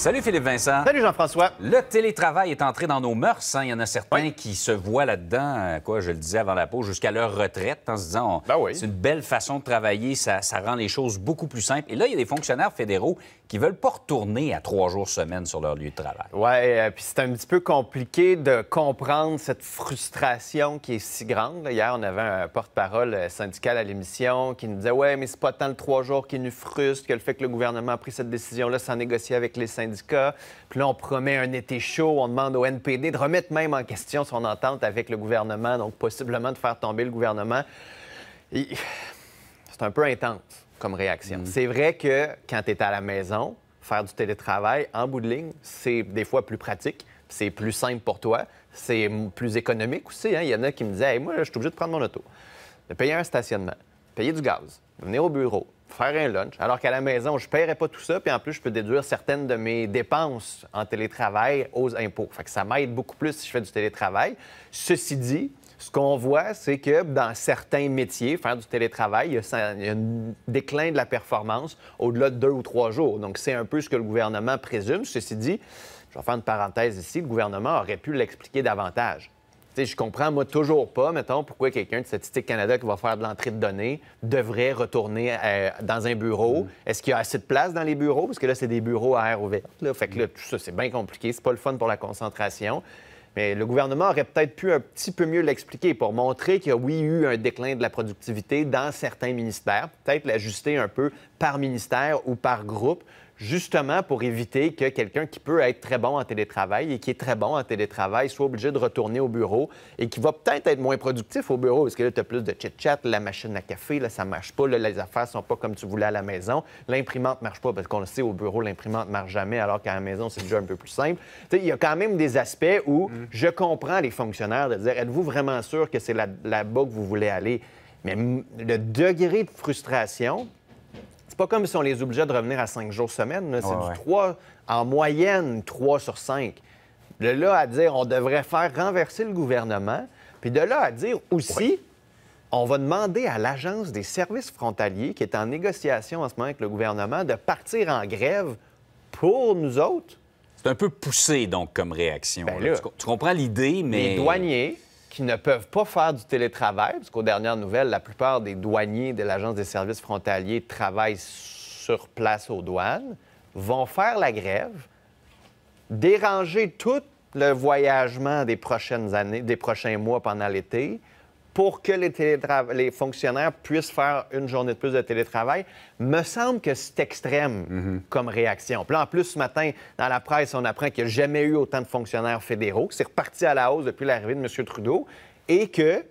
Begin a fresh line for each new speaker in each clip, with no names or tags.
Salut Philippe Vincent. Salut Jean-François. Le télétravail est entré dans nos mœurs. Hein. Il y en a certains qui se voient là-dedans, euh, quoi, je le disais avant la pause, jusqu'à leur retraite en se disant ben c'est une belle façon de travailler, ça, ça rend les choses beaucoup plus simples. Et là, il y a des fonctionnaires fédéraux qui veulent pas retourner à trois jours semaine sur leur lieu de travail.
Oui, euh, puis c'est un petit peu compliqué de comprendre cette frustration qui est si grande. hier, on avait un porte-parole euh, syndical à l'émission qui nous disait Ouais, mais c'est pas tant le trois jours qui nous frustre que le fait que le gouvernement a pris cette décision-là sans négocier avec les syndicats. Puis là, on promet un été chaud, on demande au NPD de remettre même en question son entente avec le gouvernement, donc possiblement de faire tomber le gouvernement. C'est un peu intense comme réaction. Mm. C'est vrai que quand tu es à la maison, faire du télétravail en bout de ligne, c'est des fois plus pratique, c'est plus simple pour toi, c'est plus économique aussi. Hein. Il y en a qui me disaient moi, je suis obligé de prendre mon auto, de payer un stationnement, payer du gaz, venir au bureau, faire un lunch, alors qu'à la maison, je ne paierais pas tout ça, puis en plus, je peux déduire certaines de mes dépenses en télétravail aux impôts. Fait que ça m'aide beaucoup plus si je fais du télétravail. Ceci dit, ce qu'on voit, c'est que dans certains métiers, faire du télétravail, il y a, un déclin de la performance au-delà de deux ou trois jours. Donc, c'est un peu ce que le gouvernement présume. Ceci dit, je vais faire une parenthèse ici, le gouvernement aurait pu l'expliquer davantage. Je je comprends, moi, toujours pas, mettons, pourquoi quelqu'un de Statistique Canada qui va faire de l'entrée de données devrait retourner euh, dans un bureau. Mm. Est-ce qu'il y a assez de place dans les bureaux? Parce que là, c'est des bureaux à air ouvert. Là. Fait que là, tout ça, c'est bien compliqué. C'est pas le fun pour la concentration. Mais le gouvernement aurait peut-être pu un petit peu mieux l'expliquer pour montrer qu'il y a, oui, eu un déclin de la productivité dans certains ministères, peut-être l'ajuster un peu par ministère ou par groupe justement pour éviter que quelqu'un qui peut être très bon en télétravail et qui est très bon en télétravail soit obligé de retourner au bureau et qui va peut-être être moins productif au bureau parce que là, tu as plus de chit-chat, la machine à café, là, ça marche pas, les affaires sont pas comme tu voulais à la maison, l'imprimante marche pas parce qu'on le sait, au bureau, l'imprimante marche jamais alors qu'à la maison, c'est déjà un peu plus simple. Il y a quand même des aspects où mm. je comprends les fonctionnaires de dire, êtes-vous vraiment sûr que c'est là-bas que vous voulez aller? Mais le degré de frustration pas comme si on les obligeait de revenir à cinq jours semaine. C'est du 3, en moyenne, 3 sur 5. De là à dire on devrait faire renverser le gouvernement, puis de là à dire aussi on va demander à l'Agence des services frontaliers, qui est en négociation en ce moment avec le gouvernement, de partir en grève pour nous autres. C'est un peu poussé, donc, comme réaction. Ben tu, tu comprends l'idée, mais... Les douaniers qui ne peuvent pas faire du télétravail, parce qu'aux dernières nouvelles, la plupart des douaniers de l'Agence des services frontaliers travaillent sur place aux douanes, vont faire la grève, déranger tout le voyagement des prochaines années, des prochains mois pendant l'été, pour que les, fonctionnaires puissent faire une journée de plus de télétravail, me semble que c'est extrême mhm. comme réaction. en plus, ce matin, dans la presse, on apprend qu'il n'y a jamais eu autant de fonctionnaires fédéraux, c'est reparti à la hausse depuis l'arrivée de M. Trudeau, et que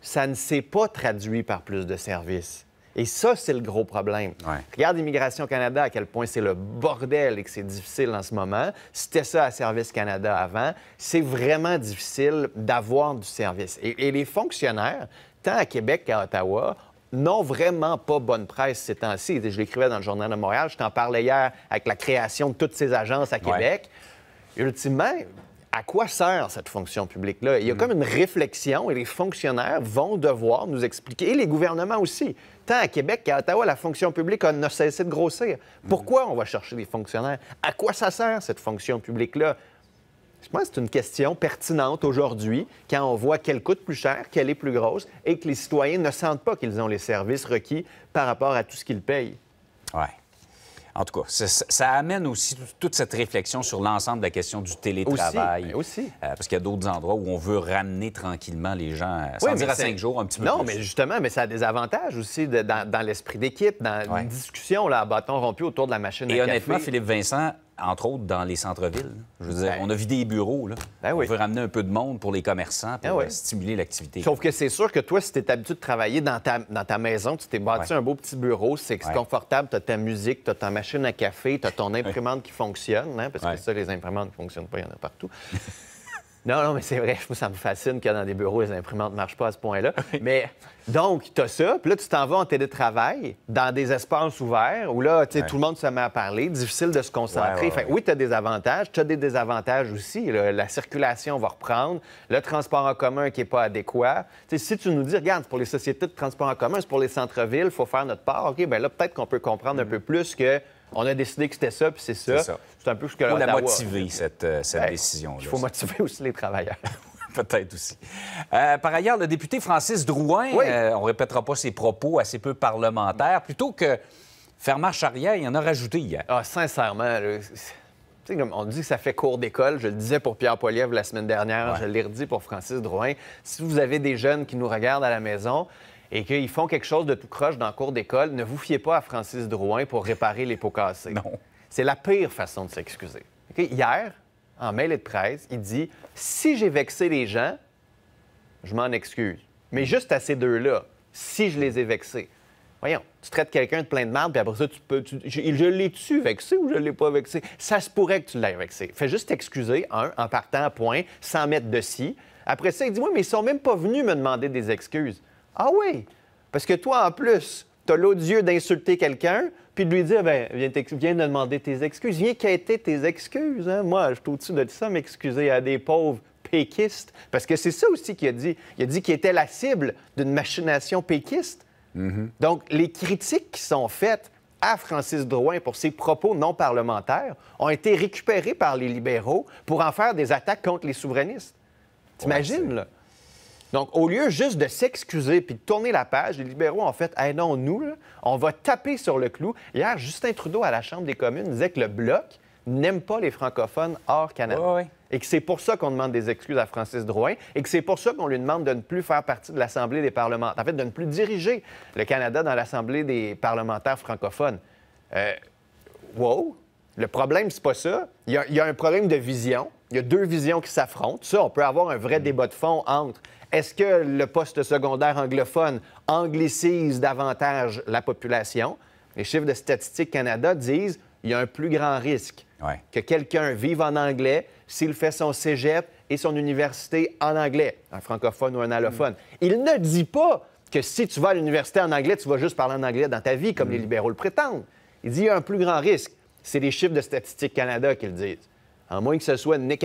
ça ne s'est pas traduit par plus de services. Et ça, c'est le gros problème. Regarde Immigration Canada, à quel point c'est le bordel et que c'est difficile en ce moment. C'était ça à Service Canada avant. C'est vraiment difficile d'avoir du service. Et, les fonctionnaires, tant à Québec qu'à Ottawa, n'ont vraiment pas bonne presse ces temps-ci. Je l'écrivais dans le Journal de Montréal, je t'en parlais hier avec la création de toutes ces agences à Québec. Ultimement, à quoi sert cette fonction publique-là? Il y a mm. comme une réflexion et les fonctionnaires vont devoir nous expliquer, et les gouvernements aussi. Tant à Québec qu'à Ottawa, la fonction publique a cessé de grossir. Mm. Pourquoi on va chercher des fonctionnaires? À quoi ça sert cette fonction publique-là? Je pense que c'est une question pertinente aujourd'hui quand on voit qu'elle coûte plus cher, qu'elle est plus grosse et que les citoyens ne sentent pas qu'ils ont les services requis par rapport à tout ce qu'ils payent. Oui. En tout cas, ça, amène aussi
toute cette réflexion sur l'ensemble de la question du télétravail. Aussi, euh, parce qu'il y a d'autres endroits où on veut ramener tranquillement les gens, euh, sans dire à cinq jours, un petit peu Non, mais
justement, mais ça a des avantages aussi dans, l'esprit d'équipe, dans la une discussion là, bâton rompu autour de la machine Et honnêtement, Philippe Vincent,
entre autres dans les centres-villes. Je veux ben. on a vidé les bureaux. Ben on veut ramener un peu de monde pour les
commerçants, pour ben euh, stimuler l'activité. Sauf que c'est sûr que toi, si tu es habitué de travailler dans ta, maison, tu t'es bâti un beau petit bureau, c'est confortable, tu as ta musique, tu as ta machine à café, tu as ton imprimante qui fonctionne, hein, parce que ça, les imprimantes ne fonctionnent pas, il y en a partout. Non, non, mais c'est vrai. je trouve ça me fascine que dans des bureaux, les imprimantes ne marchent pas à ce point-là. mais donc, tu as ça, puis là, tu t'en vas en télétravail, dans des espaces ouverts où là, tu tout le monde se met à parler, difficile de se concentrer. oui, tu as des avantages, tu as des désavantages aussi. La circulation va reprendre, le transport en commun qui n'est pas adéquat. si tu nous dis, regarde, pour les sociétés de transport en commun, c'est pour les centres-villes, il faut faire notre part, OK, bien là, peut-être qu'on peut comprendre un mm. peu plus que on a décidé que c'était ça, puis c'est ça. C'est un peu ce que... On a motivé,
cette, euh, décision-là. Il faut motiver aussi les travailleurs. peut-être aussi. Euh, par ailleurs, le député Francis Drouin, euh, on ne répétera pas ses propos assez peu
parlementaires, plutôt que faire marche arrière, il en a rajouté hier. Ah, sincèrement, on dit que ça fait cours d'école. Je le disais pour Pierre Poilievre la semaine dernière, je l'ai redit pour Francis Drouin. Si vous avez des jeunes qui nous regardent à la maison, et qu'ils font quelque chose de tout croche dans le cours d'école, ne vous fiez pas à Francis Drouin pour réparer les pots cassés. Non. C'est la pire façon de s'excuser. Hier, en mail de presse, il dit Si j'ai vexé les gens, je m'en excuse. Mais juste à ces deux-là, si je les ai vexés. Voyons, tu traites quelqu'un de plein de marde, puis après ça, tu peux. je, l'ai-tu vexé ou je l'ai pas vexé? Ça se pourrait que tu l'aies vexé. Fais juste t'excuser, un, en partant à point, sans mettre de si. Après ça, il dit Oui, mais ils sont même pas venus me demander des excuses. Ah oui! Parce que toi, en plus, tu as l'odieux d'insulter quelqu'un, puis de lui dire bien, ben, viens, de demander tes excuses, viens quitter tes excuses. Hein. Moi, je suis au-dessus de ça, m'excuser à des pauvres péquistes. Parce que c'est ça aussi qu'il a dit. Il a dit qu'il était la cible d'une machination péquiste. Mm-hmm. Donc, les critiques qui sont faites à Francis Drouin pour ses propos non parlementaires ont été récupérées par les libéraux pour en faire des attaques contre les souverainistes. T'imagines, là? Donc, au lieu juste de s'excuser puis de tourner la page, les libéraux ont fait Hey non, nous, on va taper sur le clou. Hier, Justin Trudeau à la Chambre des communes disait que le Bloc n'aime pas les francophones hors Canada. Et que c'est pour ça qu'on demande des excuses à Francis Drouin et que c'est pour ça qu'on lui demande de ne plus faire partie de l'Assemblée des parlementaires. En fait, de ne plus diriger le Canada dans l'Assemblée des parlementaires francophones. Euh, wow! Le problème, c'est pas ça. Il y, a, un problème de vision. Il y a deux visions qui s'affrontent. Ça, on peut avoir un vrai mm. débat de fond entre est-ce que le poste secondaire anglophone anglicise davantage la population? Les chiffres de Statistique Canada disent il y a un plus grand risque que quelqu'un vive en anglais s'il fait son cégep et son université en anglais, un francophone ou un allophone. Mm. Il ne dit pas que si tu vas à l'université en anglais, tu vas juste parler en anglais dans ta vie, comme les mm. libéraux le prétendent. Il dit il y a un plus grand risque. C'est les chiffres de Statistique Canada qu'ils le disent. En moins que ce soit Nick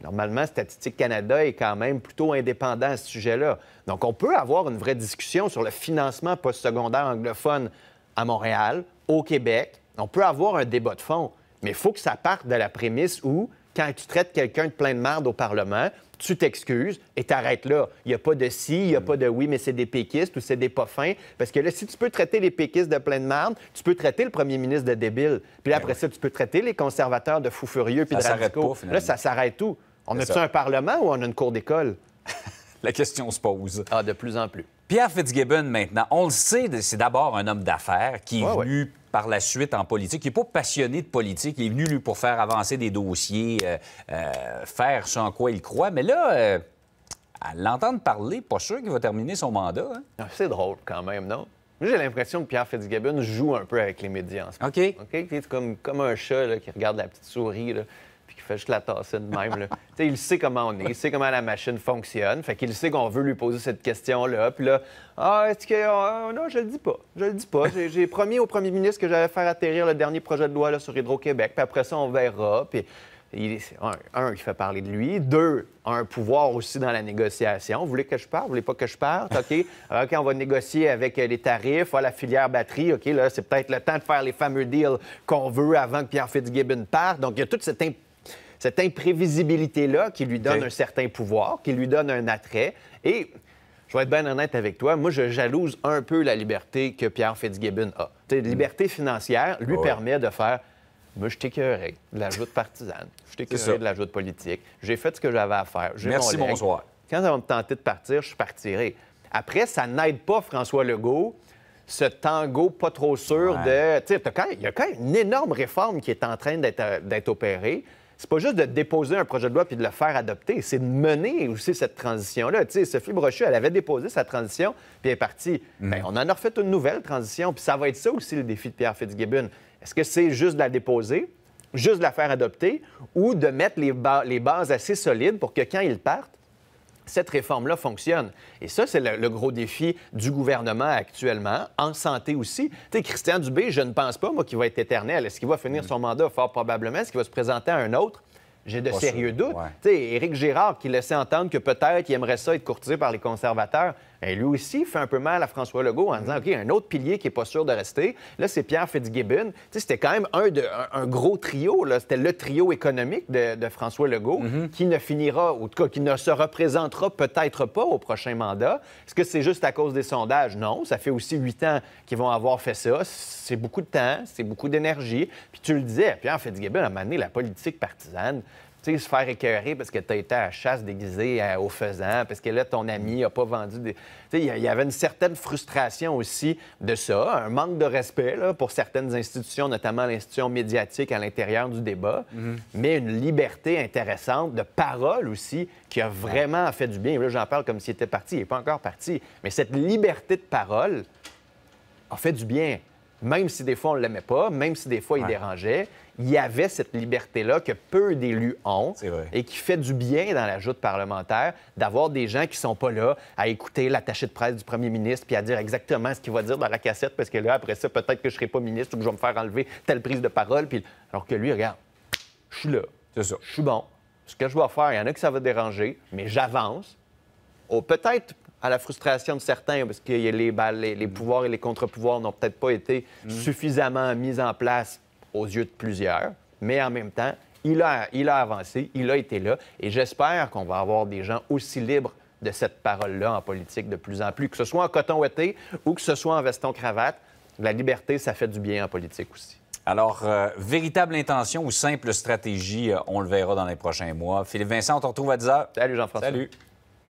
Normalement, Statistique Canada est quand même plutôt indépendant à ce sujet-là. Donc, on peut avoir une vraie discussion sur le financement postsecondaire anglophone à Montréal, au Québec. On peut avoir un débat de fond, mais il faut que ça parte de la prémisse où, quand tu traites quelqu'un de plein de merde au Parlement, tu t'excuses et t'arrêtes là. Il n'y a pas de si, il n'y a mm. pas de oui, mais c'est des péquistes ou c'est des pas fins. Parce que là, si tu peux traiter les péquistes de pleine marde, tu peux traiter le premier ministre de débile. Puis là, ben après ça, tu peux traiter les conservateurs de fous furieux puis ça de radicaux. là, ça s'arrête tout. On a-tu un parlement ou on a une cour d'école?
La question se pose. Ah, de plus en plus. Pierre Fitzgibbon, maintenant, on le sait, c'est d'abord un homme d'affaires qui est venu par la suite en politique. Il n'est pas passionné de politique. Il est venu, lui, pour faire avancer des dossiers, euh, euh, faire ce en quoi il croit. Mais
là, euh, à l'entendre parler, pas sûr qu'il va terminer son mandat. Hein. Ah, c'est drôle quand même, non? j'ai l'impression que Pierre Fitzgibbon joue un peu avec les médias en ce moment. OK. comme, comme un chat qui regarde la petite souris la même. il sait comment on est, il sait comment la machine fonctionne. Fait qu'il sait qu'on veut lui poser cette question-là. Puis là, ah, est-ce que. Ah, non, je le dis pas. Je le dis pas. J'ai promis au premier ministre que j'allais faire atterrir le dernier projet de loi sur Hydro-Québec. Puis après ça, on verra. Puis. Il, un, qui il fait parler de lui. Deux, un pouvoir aussi dans la négociation. Vous voulez que je parle, Vous voulez pas que je parte? OK. OK, on va négocier avec euh, les tarifs, ah, la filière batterie. OK, là, c'est peut-être le temps de faire les fameux deals qu'on veut avant que Pierre Fitzgibbon parte. Donc, il y a toute cette cette imprévisibilité-là qui lui donne un certain pouvoir, qui lui donne un attrait. Et je vais être bien honnête avec toi, moi, je jalouse un peu la liberté que Pierre Fitzgibbon a. La liberté financière lui permet de faire moi, je t'écœurais de l'ajout partisane, je t'écœurais de l'ajout politique, j'ai fait ce que j'avais à faire. Merci, bonsoir. Quand ça va me tenter de partir, je partirai. Après, ça n'aide pas François Legault, ce tango pas trop sûr de. Tu sais, il y a quand même une énorme réforme qui est en train d'être euh, opérée c'est pas juste de déposer un projet de loi puis de le faire adopter, c'est de mener aussi cette transition-là. Tu sais, Sophie Brochu, elle avait déposé sa transition, puis elle est partie. Mm. Ben, on en a refait une nouvelle transition, puis ça va être ça aussi le défi de Pierre Fitzgibbon. Est-ce que c'est juste de la déposer, juste de la faire adopter, ou de mettre les, les bases assez solides pour que quand ils partent, cette réforme-là fonctionne. Et ça, c'est le, gros défi du gouvernement actuellement, en santé aussi. Tu sais, Christian Dubé, je ne pense pas, moi, qu'il va être éternel. Est-ce qu'il va finir mm. son mandat? Fort probablement. Est-ce qu'il va se présenter à un autre? J'ai de sérieux doutes. Tu sais, Éric Girard qui laissait entendre que peut-être il aimerait ça être courtisé par les conservateurs. Ben, lui aussi fait un peu mal à François Legault en disant, mm. OK, un autre pilier qui n'est pas sûr de rester. Là, c'est Pierre Fitzgibbon. C'était quand même un, gros trio. C'était le trio économique de, François Legault mm-hmm. qui ne finira, ou en tout qui ne se représentera peut-être pas au prochain mandat. Est-ce que c'est juste à cause des sondages? Non. Ça fait aussi huit ans qu'ils vont avoir fait ça. C'est beaucoup de temps, c'est beaucoup d'énergie. Puis tu le disais, Pierre Fitzgibbon, a mené la politique partisane, sais, se faire écœurer parce que tu as été à chasse déguisée au faisant, parce que là, ton ami n'a pas vendu des. Tu sais, il y avait une certaine frustration aussi de ça, un manque de respect là, pour certaines institutions, notamment l'institution médiatique à l'intérieur du débat, mhm. mais une liberté intéressante de parole aussi qui a vraiment fait du bien. Là, j'en parle comme s'il était parti, il n'est pas encore parti, mais cette liberté de parole a fait du bien, même si des fois on ne l'aimait pas, même si des fois il dérangeait il y avait cette liberté-là que peu d'élus ont et qui fait du bien dans la joute parlementaire d'avoir des gens qui sont pas là à écouter l'attaché de presse du premier ministre puis à dire exactement ce qu'il va dire dans la cassette parce que là, après ça, peut-être que je serai pas ministre ou que je vais me faire enlever telle prise de parole. Puis... Alors que lui, regarde, je suis là. C'est ça. Je suis bon. Ce que je dois faire, il y en a que ça va déranger, mais j'avance. Oh, peut-être à la frustration de certains, parce que les, ben, les, les pouvoirs et les contre-pouvoirs n'ont peut-être pas été mm. suffisamment mis en place aux yeux de plusieurs, mais en même temps, il a, il a avancé, il a été là, et j'espère qu'on va avoir des gens aussi libres de cette parole-là en politique de plus en plus, que ce soit en coton ouaté ou que ce soit en veston-cravate. La liberté, ça fait du bien en politique aussi. Alors, euh, véritable
intention ou simple stratégie, euh, on le verra dans les prochains mois. Philippe Vincent, on te retrouve à 10h. Salut Jean-François. Salut.